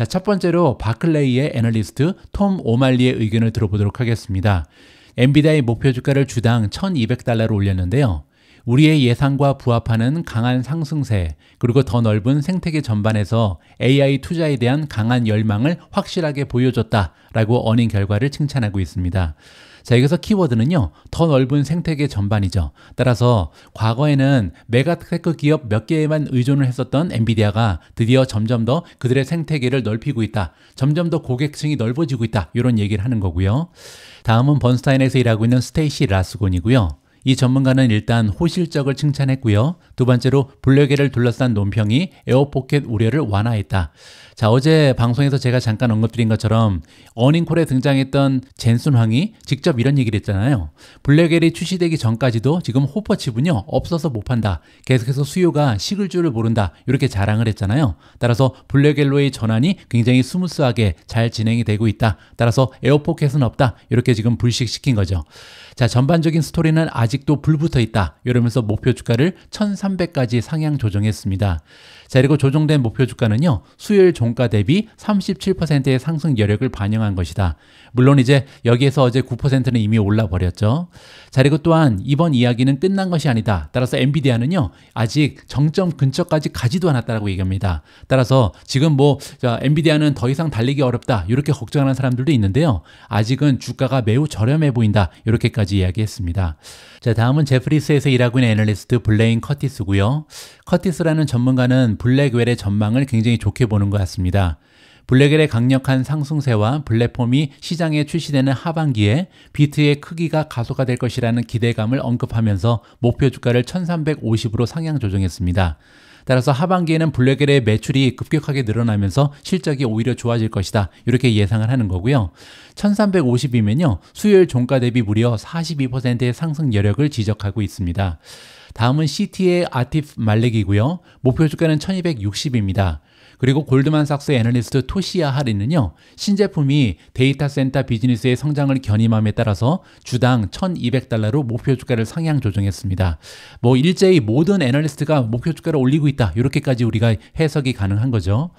자, 첫 번째로 바클레이의 애널리스트 톰 오말리의 의견을 들어보도록 하겠습니다. 엔비다의 목표 주가를 주당 1,200달러로 올렸는데요. 우리의 예상과 부합하는 강한 상승세, 그리고 더 넓은 생태계 전반에서 AI 투자에 대한 강한 열망을 확실하게 보여줬다라고 어닝 결과를 칭찬하고 있습니다. 자, 여기서 키워드는요, 더 넓은 생태계 전반이죠. 따라서 과거에는 메가테크 기업 몇 개에만 의존을 했었던 엔비디아가 드디어 점점 더 그들의 생태계를 넓히고 있다. 점점 더 고객층이 넓어지고 있다. 이런 얘기를 하는 거고요. 다음은 번스타인에서 일하고 있는 스테이시 라스곤이고요. 이 전문가는 일단 호실적을 칭찬했고요. 두 번째로 블랙에를 둘러싼 논평이 에어포켓 우려를 완화했다. 자, 어제 방송에서 제가 잠깐 언급드린 것처럼 어닝콜에 등장했던 젠순 황이 직접 이런 얘기를 했잖아요. 블랙엘이 출시되기 전까지도 지금 호퍼 칩은요, 없어서 못 판다. 계속해서 수요가 식을 줄을 모른다. 이렇게 자랑을 했잖아요. 따라서 블랙엘로의 전환이 굉장히 스무스하게 잘 진행이 되고 있다. 따라서 에어포켓은 없다. 이렇게 지금 불식시킨 거죠. 자, 전반적인 스토리는 아직도 불붙어 있다. 이러면서 목표 주가를 1300까지 상향 조정했습니다. 자, 그리고 조정된 목표 주가는요. 수요일 종가 대비 37%의 상승 여력을 반영한 것이다. 물론 이제 여기에서 어제 9%는 이미 올라 버렸죠. 자, 그리고 또한 이번 이야기는 끝난 것이 아니다. 따라서 엔비디아는요. 아직 정점 근처까지 가지도 않았다라고 얘기합니다. 따라서 지금 뭐 자, 엔비디아는 더 이상 달리기 어렵다. 이렇게 걱정하는 사람들도 있는데요. 아직은 주가가 매우 저렴해 보인다. 이렇게까지 이야기했습니다. 자, 다음은 제프리스에서 일하고 있는 애널리스트 블레인 커티스고요. 커티스라는 전문가는 블랙웰의 전망을 굉장히 좋게 보는 것 같습니다. 블랙웰의 강력한 상승세와 블랙폼이 시장에 출시되는 하반기에 비트의 크기가 가소가 될 것이라는 기대감을 언급하면서 목표 주가를 1350으로 상향 조정했습니다. 따라서 하반기에는 블랙엘의 매출이 급격하게 늘어나면서 실적이 오히려 좋아질 것이다. 이렇게 예상을 하는 거고요. 1350이면요. 수요일 종가 대비 무려 42%의 상승 여력을 지적하고 있습니다. 다음은 CT의 아티프 말렉이고요. 목표 주가는 1260입니다. 그리고 골드만삭스 애널리스트 토시야 하리는요. 신제품이 데이터 센터 비즈니스의 성장을 견임함에 따라서 주당 1200달러로 목표 주가를 상향 조정했습니다. 뭐 일제히 모든 애널리스트가 목표 주가를 올리고 있다. 이렇게까지 우리가 해석이 가능한 거죠.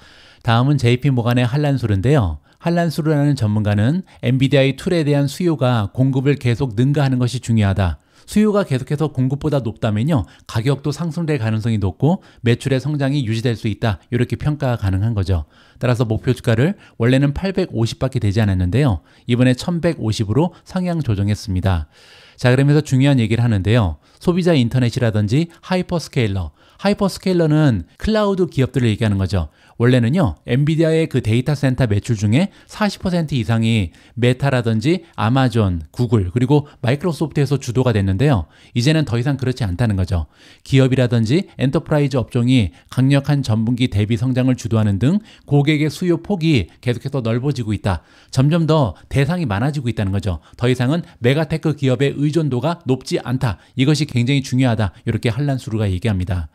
다음은 JP 모간의 한란술인데요. 한란수르라는 전문가는 엔비디아의 툴에 대한 수요가 공급을 계속 능가하는 것이 중요하다. 수요가 계속해서 공급보다 높다면요. 가격도 상승될 가능성이 높고 매출의 성장이 유지될 수 있다. 이렇게 평가가 가능한 거죠. 따라서 목표 주가를 원래는 850밖에 되지 않았는데요. 이번에 1150으로 상향 조정했습니다. 자, 그러면서 중요한 얘기를 하는데요. 소비자 인터넷이라든지 하이퍼스케일러. 하이퍼스케일러는 클라우드 기업들을 얘기하는 거죠. 원래는요, 엔비디아의 그 데이터 센터 매출 중에 40% 이상이 메타라든지 아마존, 구글, 그리고 마이크로소프트에서 주도가 됐는데요. 이제는 더 이상 그렇지 않다는 거죠. 기업이라든지 엔터프라이즈 업종이 강력한 전분기 대비 성장을 주도하는 등 고객의 수요 폭이 계속해서 넓어지고 있다. 점점 더 대상이 많아지고 있다는 거죠. 더 이상은 메가테크 기업의 의존도가 높지 않다. 이것이 굉장히 중요하다. 이렇게 한란수루가 얘기합니다.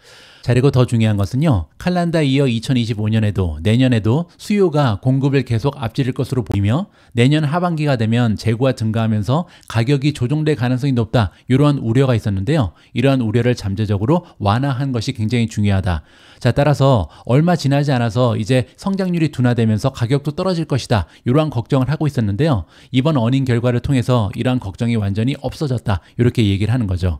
자, 그리고 더 중요한 것은요. 칼란다 이어 2025년에도 내년에도 수요가 공급을 계속 앞지를 것으로 보이며 내년 하반기가 되면 재고가 증가하면서 가격이 조정될 가능성이 높다. 이러한 우려가 있었는데요. 이러한 우려를 잠재적으로 완화한 것이 굉장히 중요하다. 자, 따라서 얼마 지나지 않아서 이제 성장률이 둔화되면서 가격도 떨어질 것이다. 이러한 걱정을 하고 있었는데요. 이번 어닝 결과를 통해서 이러한 걱정이 완전히 없어졌다. 이렇게 얘기를 하는 거죠.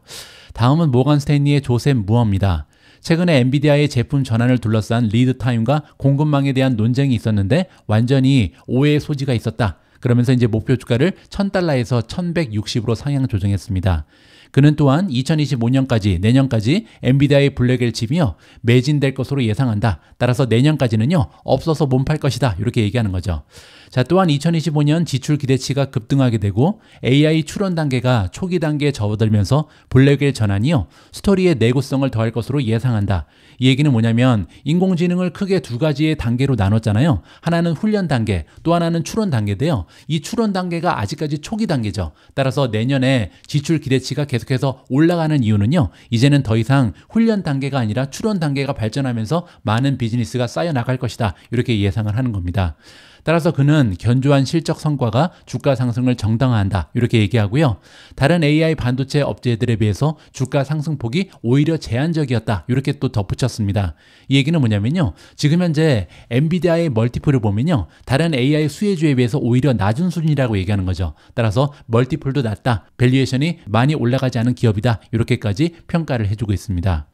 다음은 모건 스탠리의 조셉 무어입니다. 최근에 엔비디아의 제품 전환을 둘러싼 리드타임과 공급망에 대한 논쟁이 있었는데 완전히 오해의 소지가 있었다. 그러면서 이제 목표 주가를 1000달러에서 1160으로 상향 조정했습니다. 그는 또한 2025년까지 내년까지 엔비디아의 블랙엘 칩이요 매진될 것으로 예상한다. 따라서 내년까지는요 없어서 몸 팔 것이다 이렇게 얘기하는 거죠. 자, 또한 2025년 지출 기대치가 급등하게 되고 AI 출원 단계가 초기 단계에 접어들면서 블랙의 전환이요. 스토리의 내구성을 더할 것으로 예상한다. 이 얘기는 뭐냐면 인공지능을 크게 두 가지의 단계로 나눴잖아요. 하나는 훈련 단계, 또 하나는 출원 단계인데요. 이 출원 단계가 아직까지 초기 단계죠. 따라서 내년에 지출 기대치가 계속해서 올라가는 이유는요. 이제는 더 이상 훈련 단계가 아니라 출원 단계가 발전하면서 많은 비즈니스가 쌓여 나갈 것이다. 이렇게 예상을 하는 겁니다. 따라서 그는 견조한 실적 성과가 주가 상승을 정당화한다. 이렇게 얘기하고요. 다른 AI 반도체 업체들에 비해서 주가 상승폭이 오히려 제한적이었다. 이렇게 또 덧붙였습니다. 이 얘기는 뭐냐면요. 지금 현재 엔비디아의 멀티플을 보면요. 다른 AI 수혜주에 비해서 오히려 낮은 수준이라고 얘기하는 거죠. 따라서 멀티플도 낮다. 밸류에이션이 많이 올라가지 않은 기업이다. 이렇게까지 평가를 해주고 있습니다.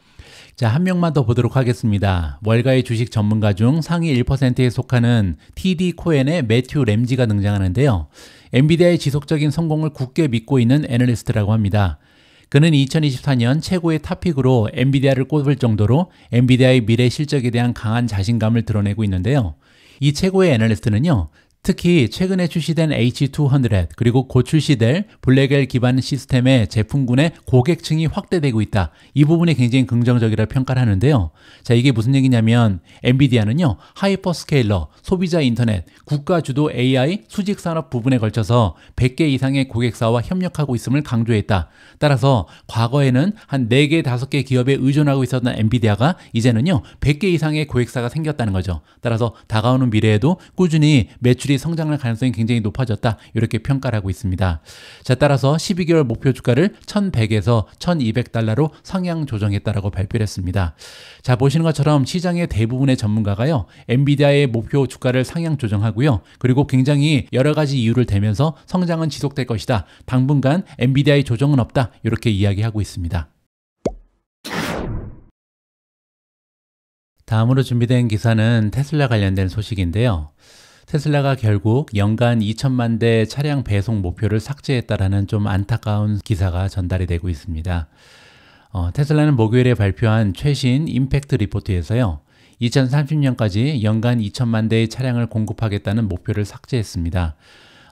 자, 한 명만 더 보도록 하겠습니다. 월가의 주식 전문가 중 상위 1%에 속하는 TD 코엔의 매튜 램지가 등장하는데요. 엔비디아의 지속적인 성공을 굳게 믿고 있는 애널리스트라고 합니다. 그는 2024년 최고의 탑픽으로 엔비디아를 꼽을 정도로 엔비디아의 미래 실적에 대한 강한 자신감을 드러내고 있는데요. 이 최고의 애널리스트는요. 특히 최근에 출시된 H200 그리고 곧 출시될 블랙엘 기반 시스템의 제품군의 고객층이 확대되고 있다. 이 부분이 굉장히 긍정적이라 평가를 하는데요. 자, 이게 무슨 얘기냐면 엔비디아는요. 하이퍼스케일러, 소비자 인터넷, 국가 주도 AI 수직 산업 부분에 걸쳐서 100개 이상의 고객사와 협력하고 있음을 강조했다. 따라서 과거에는 한 4개, 5개 기업에 의존하고 있었던 엔비디아가 이제는요. 100개 이상의 고객사가 생겼다는 거죠. 따라서 다가오는 미래에도 꾸준히 매출 반드시 성장할 가능성이 굉장히 높아졌다 이렇게 평가를 하고 있습니다. 자 따라서 12개월 목표 주가를 1100에서 1200달러로 상향 조정했다라고 발표를 했습니다. 자 보시는 것처럼 시장의 대부분의 전문가가요. 엔비디아의 목표 주가를 상향 조정하고요. 그리고 굉장히 여러 가지 이유를 대면서 성장은 지속될 것이다. 당분간 엔비디아의 조정은 없다. 이렇게 이야기하고 있습니다. 다음으로 준비된 기사는 테슬라 관련된 소식인데요. 테슬라가 결국 연간 2천만 대 차량 배송 목표를 삭제했다라는 좀 안타까운 기사가 전달이 되고 있습니다. 어, 테슬라는 목요일에 발표한 최신 임팩트 리포트에서요. 2030년까지 연간 2천만 대의 차량을 공급하겠다는 목표를 삭제했습니다.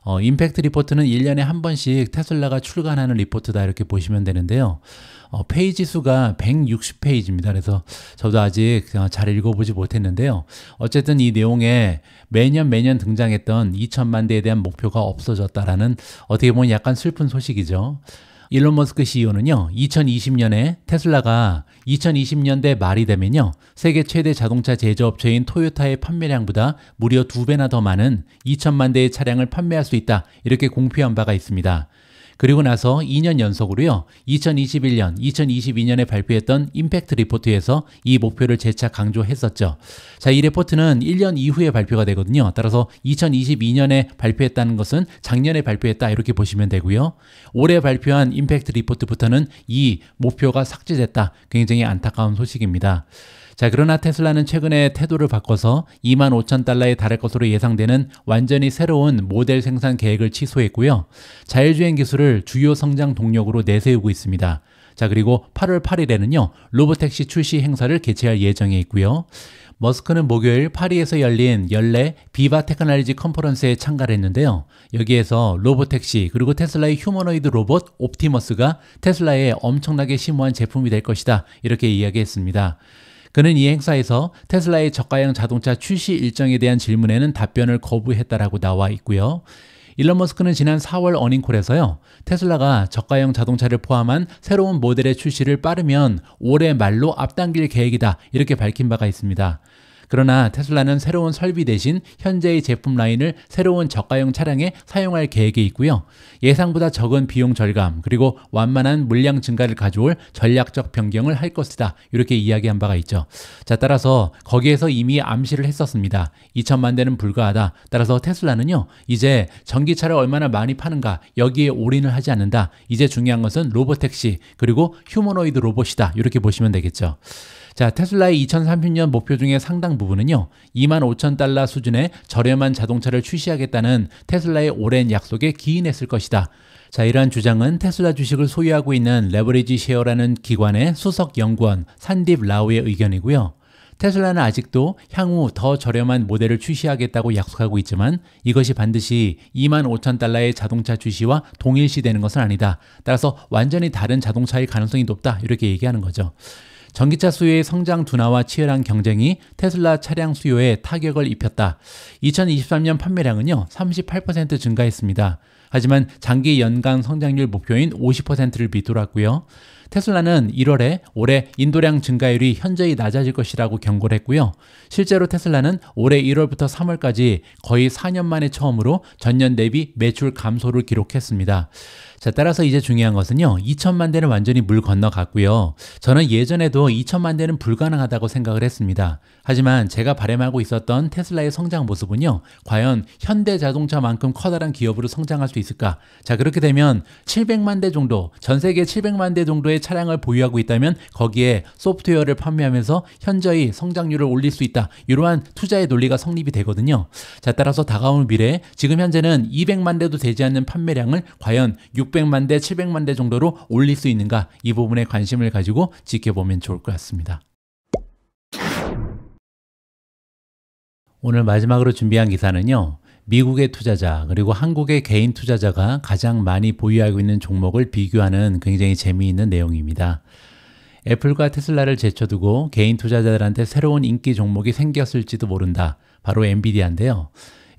어, 임팩트 리포트는 1년에 한 번씩 테슬라가 출간하는 리포트다 이렇게 보시면 되는데요. 어, 페이지 수가 160페이지입니다. 그래서 저도 아직 어, 잘 읽어보지 못했는데요. 어쨌든 이 내용에 매년 매년 등장했던 2천만 대에 대한 목표가 없어졌다라는 어떻게 보면 약간 슬픈 소식이죠. 일론 머스크 CEO는요, 2020년에 테슬라가 2020년대 말이 되면요, 세계 최대 자동차 제조업체인 토요타의 판매량보다 무려 두 배나 더 많은 2천만 대의 차량을 판매할 수 있다 이렇게 공표한 바가 있습니다. 그리고 나서 2년 연속으로요. 2021년, 2022년에 발표했던 임팩트 리포트에서 이 목표를 재차 강조했었죠. 자, 이 리포트는 1년 이후에 발표가 되거든요. 따라서 2022년에 발표했다는 것은 작년에 발표했다 이렇게 보시면 되고요. 올해 발표한 임팩트 리포트부터는 이 목표가 삭제됐다. 굉장히 안타까운 소식입니다. 자, 그러나 테슬라는 최근에 태도를 바꿔서 2만 5천 달러에 달할 것으로 예상되는 완전히 새로운 모델 생산 계획을 취소했고요. 자율주행 기술을 주요 성장 동력으로 내세우고 있습니다. 자, 그리고 8월 8일에는요. 로보택시 출시 행사를 개최할 예정에 있고요. 머스크는 목요일 파리에서 열린 연례 비바 테크놀리지 컨퍼런스에 참가를 했는데요. 여기에서 로보택시 그리고 테슬라의 휴머노이드 로봇 옵티머스가 테슬라에 엄청나게 심오한 제품이 될 것이다. 이렇게 이야기했습니다. 그는 이 행사에서 테슬라의 저가형 자동차 출시 일정에 대한 질문에는 답변을 거부했다라고 나와 있고요. 일론 머스크는 지난 4월 어닝콜에서요. 테슬라가 저가형 자동차를 포함한 새로운 모델의 출시를 빠르면 올해 말로 앞당길 계획이다. 이렇게 밝힌 바가 있습니다. 그러나 테슬라는 새로운 설비 대신 현재의 제품 라인을 새로운 저가형 차량에 사용할 계획이 있고요. 예상보다 적은 비용 절감 그리고 완만한 물량 증가를 가져올 전략적 변경을 할 것이다. 이렇게 이야기한 바가 있죠. 자 따라서 거기에서 이미 암시를 했었습니다. 2천만 대는 불가하다. 따라서 테슬라는요. 이제 전기차를 얼마나 많이 파는가 여기에 올인을 하지 않는다. 이제 중요한 것은 로봇택시 그리고 휴머노이드 로봇이다. 이렇게 보시면 되겠죠. 자, 테슬라의 2030년 목표 중에 상당 부분은요. 2만 5천 달러 수준의 저렴한 자동차를 출시하겠다는 테슬라의 오랜 약속에 기인했을 것이다. 자, 이러한 주장은 테슬라 주식을 소유하고 있는 레버리지 쉐어라는 기관의 수석 연구원 산딥 라우의 의견이고요. 테슬라는 아직도 향후 더 저렴한 모델을 출시하겠다고 약속하고 있지만 이것이 반드시 2만 5천 달러의 자동차 출시와 동일시되는 것은 아니다. 따라서 완전히 다른 자동차일 가능성이 높다. 이렇게 얘기하는 거죠. 전기차 수요의 성장 둔화와 치열한 경쟁이 테슬라 차량 수요에 타격을 입혔다. 2023년 판매량은요, 38% 증가했습니다. 하지만 장기 연간 성장률 목표인 50%를 미돌았고요. 테슬라는 1월에 올해 인도량 증가율이 현저히 낮아질 것이라고 경고를 했고요. 실제로 테슬라는 올해 1월부터 3월까지 거의 4년 만에 처음으로 전년 대비 매출 감소를 기록했습니다. 자, 따라서 이제 중요한 것은요. 2천만 대는 완전히 물 건너갔고요. 저는 예전에도 2천만 대는 불가능하다고 생각을 했습니다. 하지만 제가 바램하고 있었던 테슬라의 성장 모습은요. 과연 현대 자동차만큼 커다란 기업으로 성장할 수 있을까? 자, 그렇게 되면 700만 대 정도, 전 세계 700만 대 정도의 차량을 보유하고 있다면 거기에 소프트웨어를 판매하면서 현저히 성장률을 올릴 수 있다. 이러한 투자의 논리가 성립이 되거든요. 자, 따라서 다가오는 미래 지금 현재는 200만 대도 되지 않는 판매량을 과연 600만 대, 700만 대 정도로 올릴 수 있는가 이 부분에 관심을 가지고 지켜보면 좋을 것 같습니다. 오늘 마지막으로 준비한 기사는요. 미국의 투자자 그리고 한국의 개인 투자자가 가장 많이 보유하고 있는 종목을 비교하는 굉장히 재미있는 내용입니다. 애플과 테슬라를 제쳐두고 개인 투자자들한테 새로운 인기 종목이 생겼을지도 모른다. 바로 엔비디아인데요.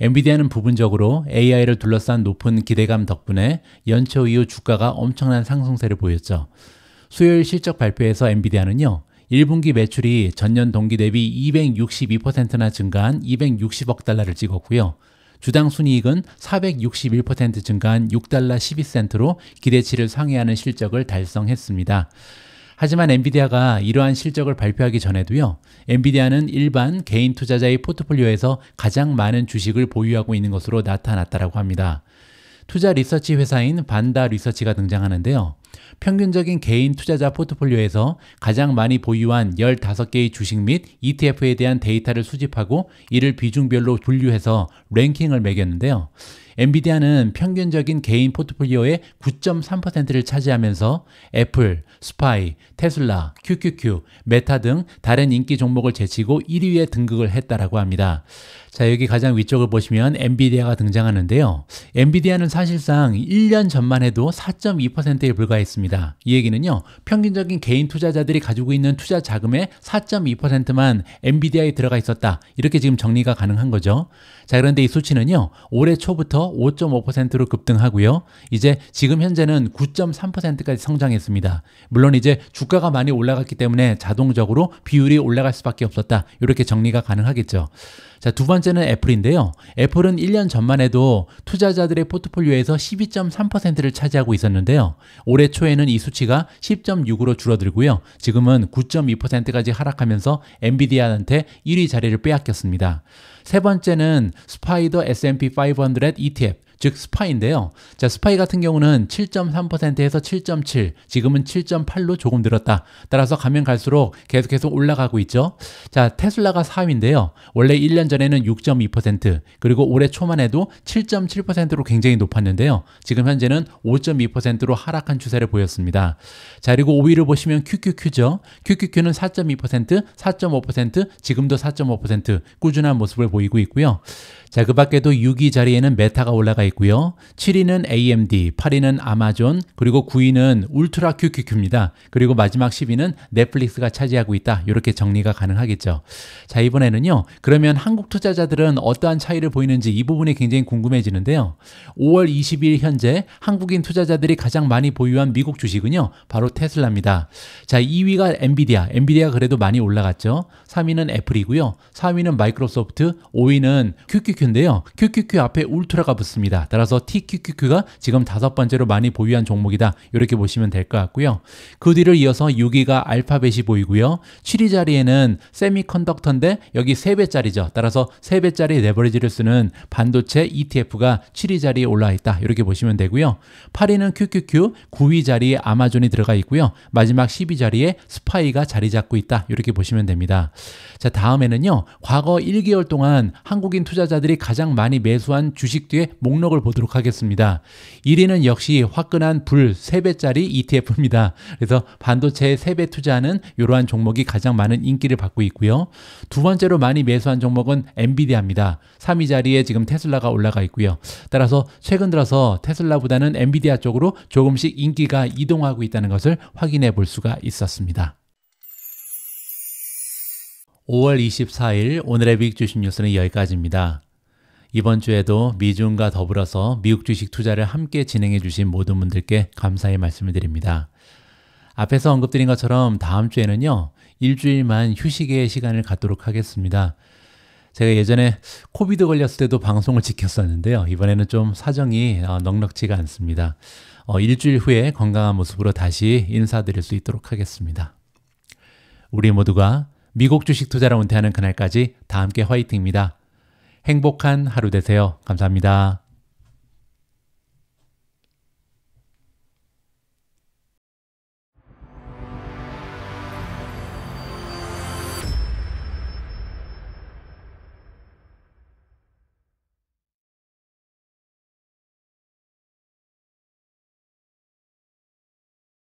엔비디아는 부분적으로 AI를 둘러싼 높은 기대감 덕분에 연초 이후 주가가 엄청난 상승세를 보였죠. 수요일 실적 발표에서 엔비디아는요. 1분기 매출이 전년 동기 대비 262%나 증가한 260억 달러를 찍었고요. 주당 순이익은 461% 증가한 6달러 12센트로 기대치를 상회하는 실적을 달성했습니다. 하지만 엔비디아가 이러한 실적을 발표하기 전에도요. 엔비디아는 일반 개인 투자자의 포트폴리오에서 가장 많은 주식을 보유하고 있는 것으로 나타났다라고 합니다. 투자 리서치 회사인 반다 리서치가 등장하는데요. 평균적인 개인 투자자 포트폴리오에서 가장 많이 보유한 15개의 주식 및 ETF에 대한 데이터를 수집하고 이를 비중별로 분류해서 랭킹을 매겼는데요. 엔비디아는 평균적인 개인 포트폴리오의 9.3%를 차지하면서 애플, 스파이, 테슬라, QQQ, 메타 등 다른 인기 종목을 제치고 1위에 등극을 했다라고 합니다. 자, 여기 가장 위쪽을 보시면 엔비디아가 등장하는데요. 엔비디아는 사실상 1년 전만 해도 4.2%에 불과했습니다. 이 얘기는요. 평균적인 개인 투자자들이 가지고 있는 투자 자금의 4.2%만 엔비디아에 들어가 있었다. 이렇게 지금 정리가 가능한 거죠. 자, 그런데 이 수치는요. 올해 초부터 5 5로 급등하고요. 이제 지금 현재는 9.3%까지 성장했습니다. 물론 이제 주가가 많이 올라갔기 때문에 자동적으로 비율이 올라갈 수밖에 없었다. 이렇게 정리가 가능하겠죠. 자, 두 번째는 애플인데요. 애플은 1년 전만 해도 투자자들의 포트폴리오에서 12.3%를 차지하고 있었는데요. 올해 초에는 이 수치가 10.6으로 줄어들고요. 지금은 9.2%까지 하락하면서 엔비디아한테 1위 자리를 빼앗겼습니다. 세 번째는 스파이더 S&P 500 ETF 즉 스파인데요. 자, 스파이 같은 경우는 7.3%에서 7.7, 지금은 7.8로 조금 늘었다. 따라서 가면 갈수록 계속해서 올라가고 있죠. 자, 테슬라가 4위인데요. 원래 1년 전에는 6.2%, 그리고 올해 초만 해도 7.7%로 굉장히 높았는데요. 지금 현재는 5.2%로 하락한 추세를 보였습니다. 자, 그리고 5위를 보시면 QQQ죠. QQQ는 4.2%, 4.5%, 지금도 4.5% 꾸준한 모습을 보이고 있고요. 자, 그 밖에도 6위 자리에는 메타가 올라가 있고 있고요. 7위는 AMD, 8위는 아마존, 그리고 9위는 울트라 QQQ입니다. 그리고 마지막 10위는 넷플릭스가 차지하고 있다. 이렇게 정리가 가능하겠죠. 자, 이번에는요. 그러면 한국 투자자들은 어떠한 차이를 보이는지 이 부분이 굉장히 궁금해지는데요. 5월 20일 현재 한국인 투자자들이 가장 많이 보유한 미국 주식은요. 바로 테슬라입니다. 자, 2위가 엔비디아. 엔비디아가 그래도 많이 올라갔죠. 3위는 애플이고요. 4위는 마이크로소프트, 5위는 QQQ인데요. QQQ 앞에 울트라가 붙습니다. 따라서 TQQQ가 지금 다섯 번째로 많이 보유한 종목이다. 이렇게 보시면 될 것 같고요. 그 뒤를 이어서 6위가 알파벳이 보이고요. 7위 자리에는 세미컨덕터인데 여기 3배짜리죠. 따라서 3배짜리 레버리지를 쓰는 반도체 ETF가 7위 자리에 올라와 있다. 이렇게 보시면 되고요. 8위는 QQQ, 9위 자리에 아마존이 들어가 있고요. 마지막 10위 자리에 스파이가 자리 잡고 있다. 이렇게 보시면 됩니다. 자, 다음에는요. 과거 1개월 동안 한국인 투자자들이 가장 많이 매수한 주식 뒤에 목록 품목을 보도록 하겠습니다. 1위는 역시 화끈한 불 3배짜리 ETF입니다. 그래서 반도체의 3배 투자는 이러한 종목이 가장 많은 인기를 받고 있고요. 두 번째로 많이 매수한 종목은 엔비디아입니다. 3위 자리에 지금 테슬라가 올라가 있고요. 따라서 최근 들어서 테슬라보다는 엔비디아 쪽으로 조금씩 인기가 이동하고 있다는 것을 확인해 볼 수가 있었습니다. 5월 24일 오늘의 빅 주식 뉴스는 여기까지입니다. 이번 주에도 미중과 더불어서 미국 주식 투자를 함께 진행해 주신 모든 분들께 감사의 말씀을 드립니다. 앞에서 언급드린 것처럼 다음 주에는요, 일주일만 휴식의 시간을 갖도록 하겠습니다. 제가 예전에 코비드 걸렸을 때도 방송을 지켰었는데요. 이번에는 좀 사정이 어, 넉넉지가 않습니다. 어, 일주일 후에 건강한 모습으로 다시 인사드릴 수 있도록 하겠습니다. 우리 모두가 미국 주식 투자로 은퇴하는 그날까지 다 함께 화이팅입니다. 행복한 하루 되세요. 감사합니다.